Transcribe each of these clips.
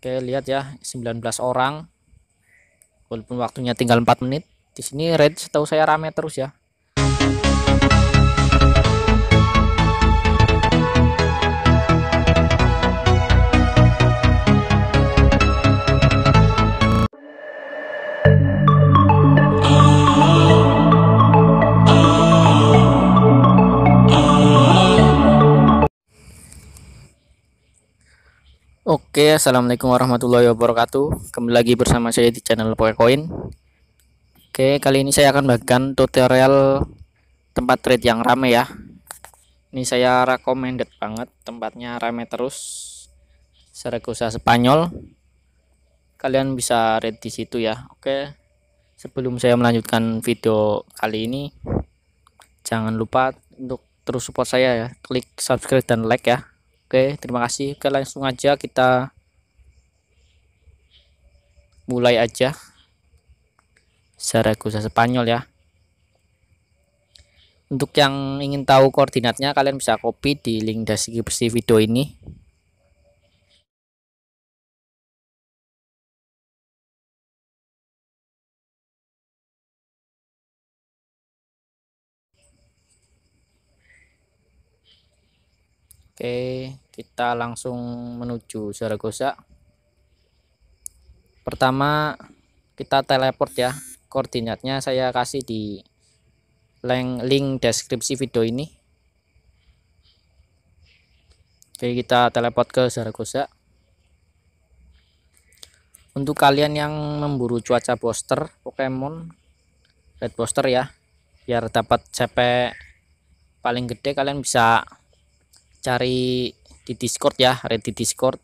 Oke, lihat ya, 19 orang. Walaupun waktunya tinggal 4 menit. Di sini red setahu saya rame terus ya. Oke, assalamualaikum warahmatullahi wabarakatuh. Kembali lagi bersama saya di channel Pokecoin. Oke, kali ini saya akan bagikan tutorial tempat trade yang rame ya. Ini saya recommended banget, tempatnya rame terus. Saragossa Spanyol. Kalian bisa read di situ ya. Oke. Sebelum saya melanjutkan video kali ini, jangan lupa untuk terus support saya ya. Klik subscribe dan like ya. Oke, terima kasih. Oke, langsung aja kita mulai aja. secara khusus Spanyol ya. Untuk yang ingin tahu koordinatnya, kalian bisa copy di link deskripsi video ini. Oke. Okay kita langsung menuju Zaragoza pertama kita teleport ya koordinatnya saya kasih di link, link deskripsi video ini Oke kita teleport ke Zaragoza untuk kalian yang memburu cuaca poster Pokemon Red poster ya biar dapat CP paling gede kalian bisa cari di Discord ya, ready Discord.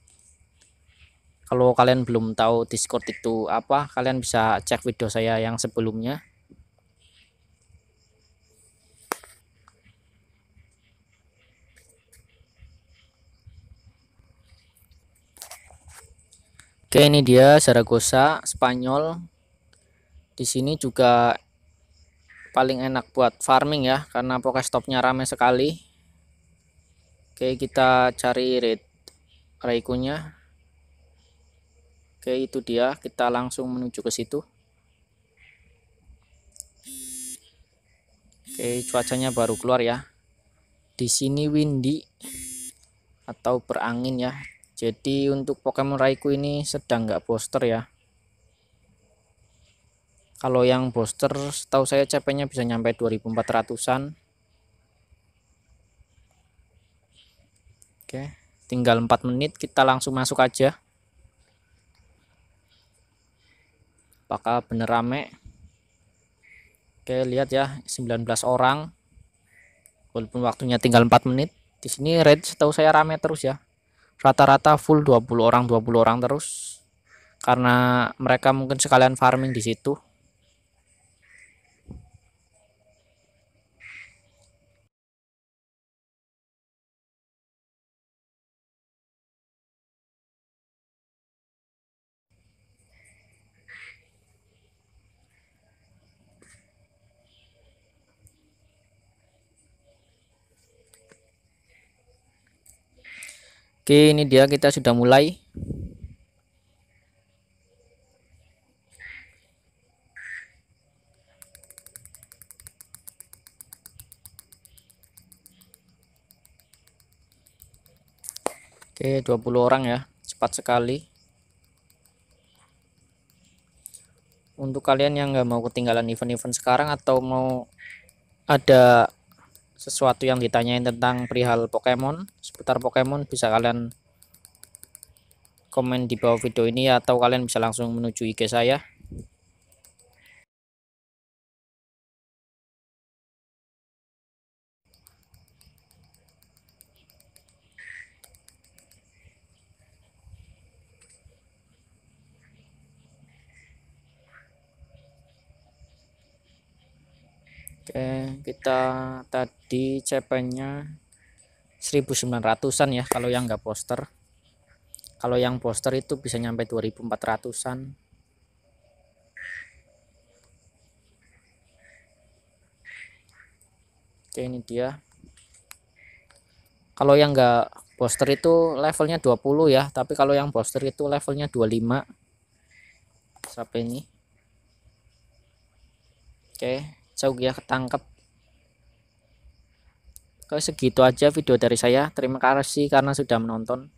Kalau kalian belum tahu Discord itu apa, kalian bisa cek video saya yang sebelumnya. Oke, ini dia Zaragoza Spanyol. Di sini juga paling enak buat farming ya karena pokestopnya ramai sekali Oke, kita cari rate Raikunya. Oke, itu dia. Kita langsung menuju ke situ. Oke, cuacanya baru keluar ya. Di sini windy atau berangin ya. Jadi untuk Pokemon Raiku ini sedang nggak booster ya. Kalau yang booster, setahu saya capeknya bisa nyampe 2400-an. Oke, tinggal 4 menit kita langsung masuk aja. Apakah bener rame? Oke, lihat ya, 19 orang. Walaupun waktunya tinggal 4 menit. Di sini red setahu saya rame terus ya. Rata-rata full 20 orang, 20 orang terus. Karena mereka mungkin sekalian farming di situ. Oke, ini dia kita sudah mulai. Oke, 20 orang ya. Cepat sekali. Untuk kalian yang nggak mau ketinggalan event-event sekarang atau mau ada sesuatu yang ditanyain tentang perihal Pokemon seputar Pokemon bisa kalian komen di bawah video ini atau kalian bisa langsung menuju IG saya Oke, kita tadi CP-nya 1900-an ya kalau yang enggak poster. Kalau yang poster itu bisa nyampe 2400-an. Oke, ini dia. Kalau yang enggak poster itu levelnya 20 ya, tapi kalau yang poster itu levelnya 25. Sampai ini. Oke, Saugia ketangkep Oke segitu aja video dari saya terima kasih karena sudah menonton